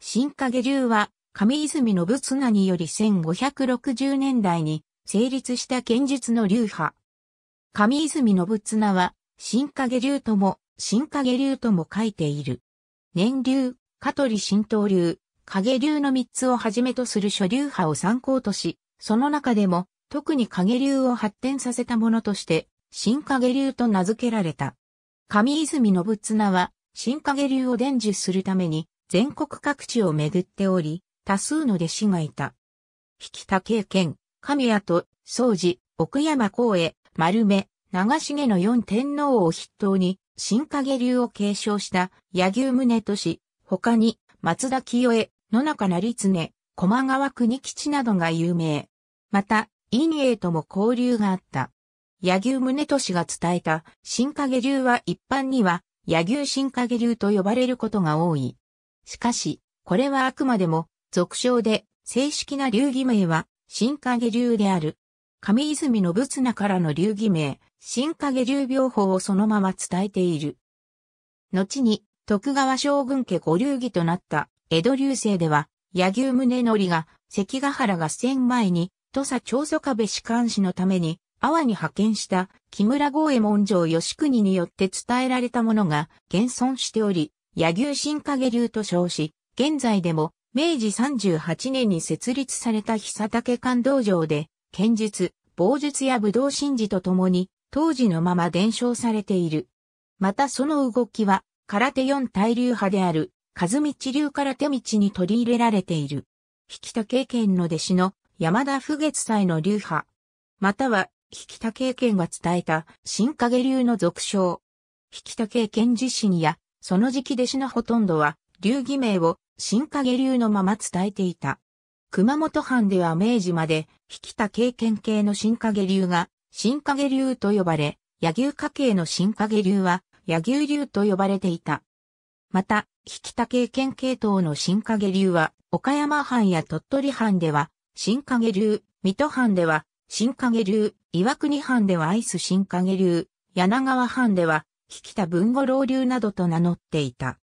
新影流は、上泉信綱により1560年代に成立した剣術の流派。上泉信綱は、新影流とも、新影流とも書いている。年流、香取神道流、影流の三つをはじめとする諸流派を参考とし、その中でも、特に影流を発展させたものとして、新影流と名付けられた。上泉信綱は、新影流を伝授するために、全国各地を巡っており、多数の弟子がいた。引田経験、神谷と、宗治、奥山光栄、丸目、長重の四天皇を筆頭に、新影流を継承した、柳生宗俊、他に、松田清江、野中成常、駒川国吉などが有名。また、陰影とも交流があった。柳生宗俊が伝えた、新影流は一般には、柳生新影流と呼ばれることが多い。しかし、これはあくまでも俗称で、正式な流儀名は、新影流である。上泉信綱からの流儀名、新影流病法をそのまま伝えている。後に、徳川将軍家五流儀となった、江戸流星では、柳生宗則が、関ヶ原合戦前に、土佐長壁士官氏のために、阿波に派遣した木村豪衛門城義国によって伝えられたものが現存しており、柳生新影流と称し、現在でも明治38年に設立された久竹館道場で、剣術、棒術や武道神事とともに、当時のまま伝承されている。またその動きは、空手四大流派である、和道流空手道に取り入れられている。引田経験の弟子の山田不月祭の流派。または、引田経験が伝えた新影流の俗称。引田経験自身やその時期弟子のほとんどは、流儀名を新影流のまま伝えていた。熊本藩では明治まで、引田経験系の新影流が、新影流と呼ばれ、柳生家系の新影流は、柳生流と呼ばれていた。また、引田経験系統の新影流は、岡山藩や鳥取藩では、新影流、水戸藩では、新影流、岩国藩ではアイス新影流、柳川藩では、引田文五老流などと名乗っていた。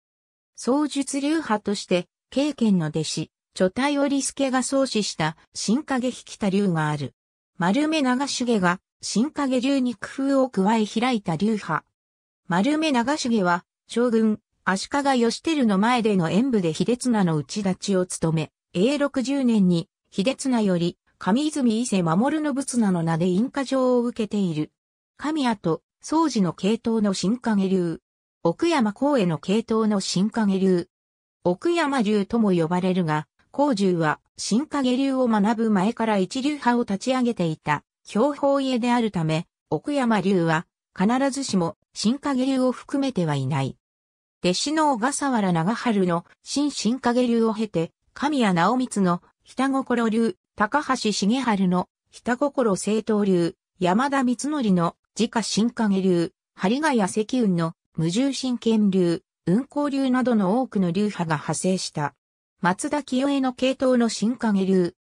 創術流派として、経験の弟子、著体織助が創始した新影引田流がある。丸目長重が新影流に工夫を加え開いた流派。丸目長重は、将軍、足利義輝の前での演武で秀綱の打ち立ちを務め、永60年に、秀綱より、上泉伊勢守信綱の名で印花状を受けている。神谷と宗司の系統の新影流。奥山光栄の系統の新影流。奥山流とも呼ばれるが、光獣は新影流を学ぶ前から一流派を立ち上げていた標本家であるため、奥山流は必ずしも新影流を含めてはいない。弟子の小笠原長春の新新影流を経て、神谷直光の北心流、高橋重春の北心正統流、山田光則の自家新影流、針ヶ谷石雲の無重心剣流、運行流などの多くの流派が派生した。松田清江の系統の新影流。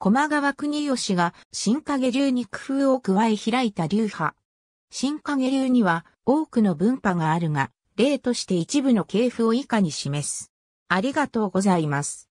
駒川国吉が新影流に工夫を加え開いた流派。新影流には多くの分派があるが、例として一部の系譜を以下に示す。ありがとうございます。